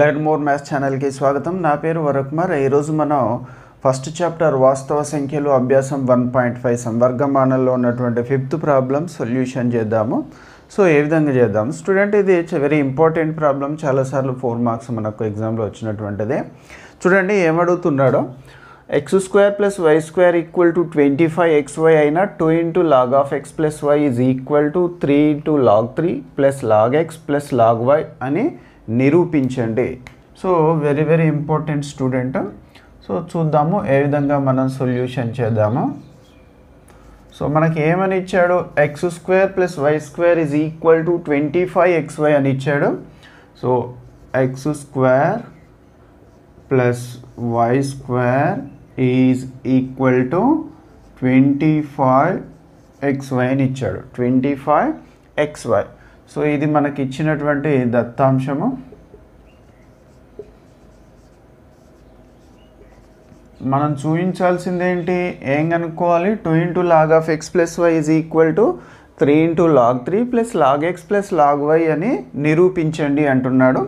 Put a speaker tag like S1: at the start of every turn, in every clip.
S1: learn more maths ఛానల్కి స్వాగతం నా పేరు వరకుమార్ ఈరోజు మనం ఫస్ట్ చాప్టర్ వాస్తవ సంఖ్యలు అభ్యాసం వన్ పాయింట్ ఫైవ్ సంవర్గమానంలో ఉన్నటువంటి ఫిఫ్త్ ప్రాబ్లమ్ సొల్యూషన్ చేద్దాము సో ఏ విధంగా చేద్దాం స్టూడెంట్ ఇది వెరీ ఇంపార్టెంట్ ప్రాబ్లం చాలాసార్లు ఫోర్ మార్క్స్ మనకు ఎగ్జామ్లో వచ్చినటువంటిదే చూడండి ఏమడుగుతున్నాడో x square plus y square equal to twenty five x y అయినా two into log of x plus y is equal to three into log three plus log x plus log y అని నిరూపించండి so very very important student so చూద్దాము ఏ విధంగా మనం solution చేద్దాము so మనకి ఏమని ఇచ్చాడు x square plus y square is equal to twenty five x y అని ఇచ్చాడు so x square plus y square is equal to twenty five x y అని ఇచ్చాడు twenty five x y so ఇది మనకి ఇచ్చినటువంటి దత్తాంశము మనం చూపించాల్సింది ఏంటి ఏం కనుక్కోవాలి two into log of x plus y is equal to three into log three plus log x plus log y అని నిరూపించండి అంటున్నాడు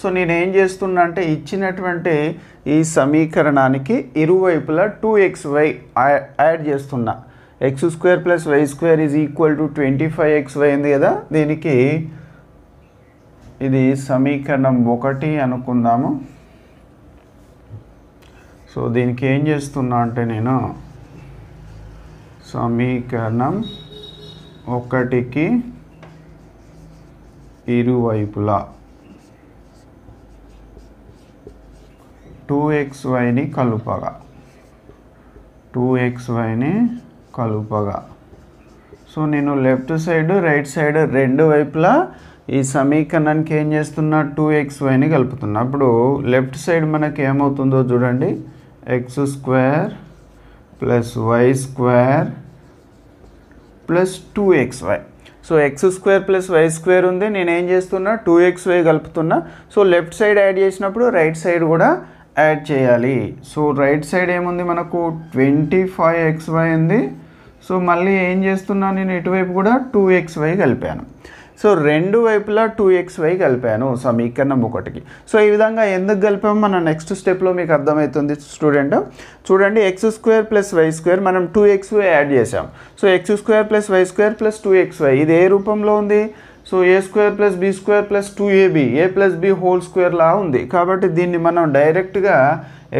S1: సో నేనేం చేస్తున్నా అంటే ఇచ్చినటువంటి ఈ సమీకరణానికి ఇరువైపులా టూ ఎక్స్ వై యాడ్ చేస్తున్నా x square plus y square is equal to twenty five x y ఉంది కదా దీనికి ఇది సమీకరణం ఒకటి అనుకుందాము సో దీనికి ఏం చేస్తున్నా అంటే నేను సమీకరణం ఒకటికి ఇరువైపులా టూ ఎక్స్ వైని కలుపగా టూ ఎక్స్ వైని కలుపగా సో నేను లెఫ్ట్ సైడ్ రైట్ సైడ్ రెండు వైపులా ఈ సమీకరణానికి ఏం చేస్తున్నా టూ ఎక్స్ వైని కలుపుతున్నా అప్పుడు లెఫ్ట్ సైడ్ మనకి ఏమవుతుందో చూడండి x square plus y square plus two x y so x square plus y square ఉంది నేను ఏం చేస్తున్నా టూ ఎక్స్ వై కలుపుతున్నా సో లెఫ్ట్ సైడ్ యాడ్ చేసినప్పుడు రైట్ సైడ్ కూడా యాడ్ చేయాలి సో రైట్ సైడ్ ఏముంది మనకు ట్వంటీ ఫైవ్ ఎక్స్ వై ఉంది సో మళ్ళీ ఏం చేస్తున్నాను నేను ఇటువైపు కూడా టూ ఎక్స్ వై కలిపాను సో రెండు వైపులా టూ ఎక్స్ వై కలిపాను సమీకరణం ఒకటికి సో ఈ విధంగా ఎందుకు కలిపాము మన నెక్స్ట్ స్టెప్లో మీకు అర్థమవుతుంది స్టూడెంట్ చూడండి x square plus y square మనం టూ ఎక్స్ వై యాడ్ చేసాం so x square plus y square plus two x y ఇది ఏ రూపంలో ఉంది so a square plus b square plus two ab a plus b whole square ఉంది కాబట్టి దీన్ని మనం డైరెక్ట్గా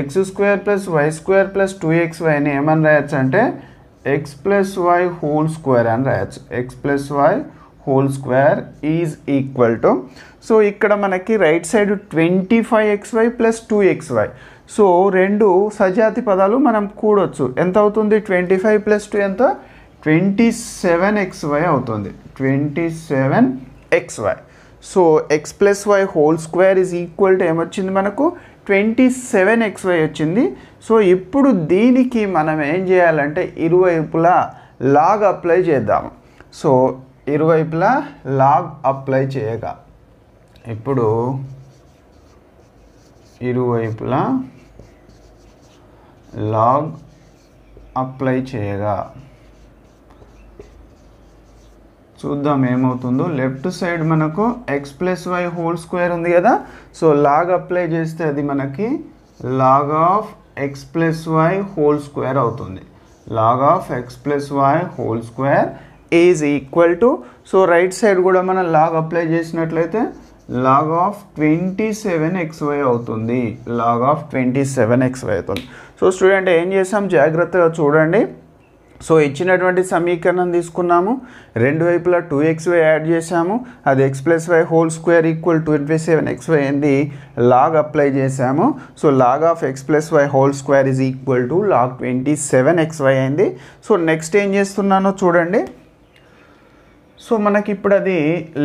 S1: x square plus y square plus two x వైని ఏమని రాయొచ్చు అంటే x plus y whole square అని రాయొచ్చు x plus y whole square is equal to so ఇక్కడ మనకి right side twenty five x y plus two x y so రెండు సజాతి పదాలు మనం కూడొచ్చు ఎంత అవుతుంది ట్వంటీ ఫైవ్ ప్లస్ టూ ఎంత ట్వంటీ సెవెన్ ఎక్స్ వై అవుతుంది twenty seven x y so x plus y whole square is equal to ఏమొచ్చింది మనకు ట్వంటీ సెవెన్ ఎక్స్వై వచ్చింది సో ఇప్పుడు దీనికి మనం ఏం చేయాలంటే ఇరువైపులా లాగ్ అప్లై చేద్దాం సో ఇరువైపులా లాగ్ అప్లై చేయగా ఇప్పుడు ఇరువైపులా లాగ్ అప్లై చేయగా చూద్దాం ఏమవుతుందో లెఫ్ట్ సైడ్ మనకు x plus y whole square ఉంది కదా సో లాగ్ అప్లై చేస్తే అది మనకి log of x plus y whole square అవుతుంది log of x plus y whole square is equal to so right side కూడా మనం లాగ్ అప్లై చేసినట్లయితే log of twenty seven x y అవుతుంది log of twenty seven x y అవుతుంది so student ఏం చేసాం జాగ్రత్తగా చూడండి సో ఇచ్చినటువంటి సమీకరణం తీసుకున్నాము రెండు వైపులా టూ ఎక్స్ వై యాడ్ చేసాము అది x plus y whole square equal twenty seven x y అయింది లాగ్ అప్లై చేసాము so log of x plus y whole square is equal to log twenty seven x y అయింది so next ఏం చేస్తున్నానో చూడండి so మనకి ఇప్పుడు అది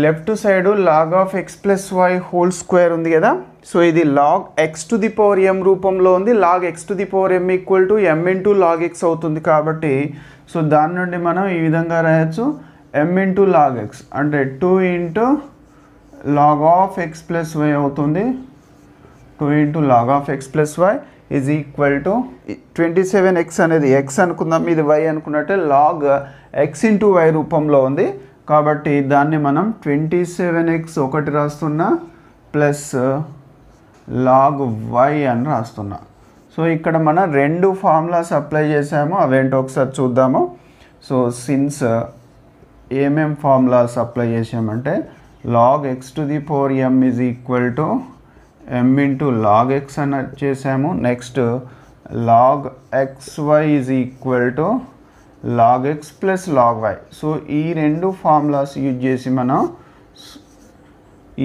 S1: left side log of x plus y whole square ఉంది కదా సో ఇది log x to the power m రూపంలో ఉంది log x to the power M equal to m into log x అవుతుంది కాబట్టి సో దాని నుండి మనం ఈ విధంగా రాయొచ్చు ఎం ఇంటూ లాగ్ ఎక్స్ అంటే two into log of x plus y అవుతుంది two into log of x plus y is equal to twenty seven x అనేది ఎక్స్ అనుకుందాం ఇది వై అనుకున్నట్టే లాగ్ ఎక్స్ ఇంటూ వై రూపంలో ఉంది కాబట్టి దాన్ని మనం ట్వంటీ సెవెన్ ఎక్స్ ఒకటి రాస్తున్నా ప్లస్ లాగ్ వై అని రాస్తున్నా సో ఇక్కడ మనం రెండు ఫార్ములాస్ అప్లై చేసాము అవేంటో ఒకసారి చూద్దాము సో సిన్స్ uh, ఏమేం ఫార్ములాస్ అప్లై చేసామంటే log x to the four m is equal to m into log x అని చేసాము next log x y is equal to log x plus log y so ఈ రెండు formulas use చేసి మనం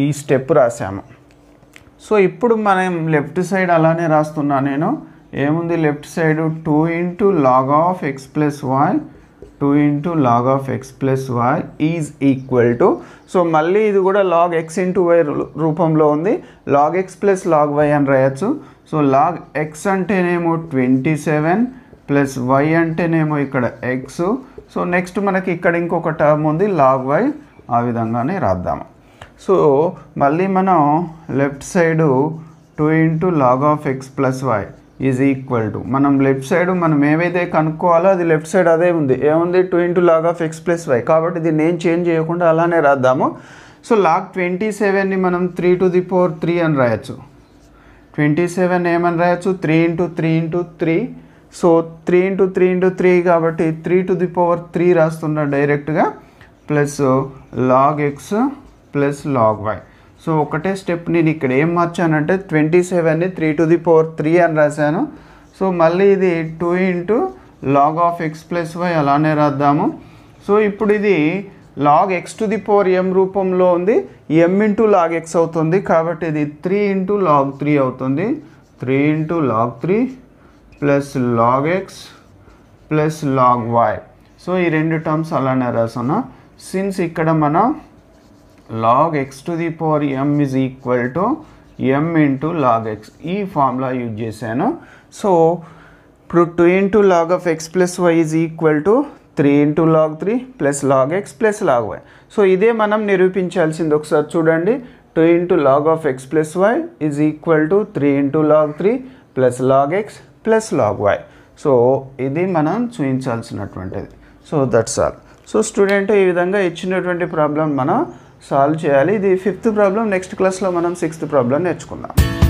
S1: ఈ step రాసాము so ఇప్పుడు మనం లెఫ్ట్ సైడ్ అలానే రాస్తున్నా నేను ఏముంది left side two into log of x plus y two into log of x plus y is equal to so మళ్ళీ ఇది కూడా లాగ్ ఎక్స్ ఇంటూ వై రూపంలో ఉంది log x plus log y అని రాయొచ్చు సో లాగ్ ఎక్స్ అంటేనేమో twenty seven plus y అంటేనేమో ఇక్కడ ఎక్స్ సో నెక్స్ట్ మనకి ఇక్కడ ఇంకొక టర్మ్ ఉంది లాగ్ వై ఆ విధంగానే రాద్దాము సో మళ్ళీ మనం left side two into log of x plus y is equal to మనం లెఫ్ట్ సైడ్ మనం ఏవైతే కనుక్కోవాలో అది లెఫ్ట్ సైడ్ అదే ఉంది ఏముంది two into log of x plus y కాబట్టి దీన్ని ఏం చేంజ్ చేయకుండా అలానే రాద్దాము సో లాగ్ ట్వంటీ సెవెన్ని మనం three to the four three అని రాయొచ్చు ట్వంటీ సెవెన్ ఏమని రాయొచ్చు three into three into three so three into three into three కాబట్టి three to the power three రాస్తున్నా డైరెక్ట్గా plus log x plus log y so ఒకటే స్టెప్ నేను ఇక్కడ ఏం మార్చానంటే ట్వంటీ సెవెన్ని three to the power three అని రాశాను సో మళ్ళీ ఇది two into log of x plus y అలానే రాద్దాము సో ఇప్పుడు ఇది log x to the power m రూపంలో ఉంది ఎం ఇంటూ లాగ్ ఎక్స్ అవుతుంది కాబట్టి ఇది త్రీ ఇంటూ లాగ్ త్రీ అవుతుంది three into log three plus log x plus log y so ఈ రెండు టర్మ్స్ అలానే రాసాను సిన్స్ ఇక్కడ మన log x to the power m is equal to m into log x ఈ ఫార్ములా యూజ్ చేశాను so ఇప్పుడు two into log of x plus y is equal to three into log three plus log x plus log y so ఇదే మనం నిరూపించాల్సింది ఒకసారి చూడండి two into log of x plus y is equal to three into log three plus log x plus log y so ఇది మనం చూపించాల్సినటువంటిది so that's all so student ఈ విధంగా ఇచ్చినటువంటి ప్రాబ్లం మనం సాల్వ్ చేయాలి ఇది ఫిఫ్త్ ప్రాబ్లం నెక్స్ట్ క్లాస్లో మనం సిక్స్త్ ప్రాబ్లం నేర్చుకుందాం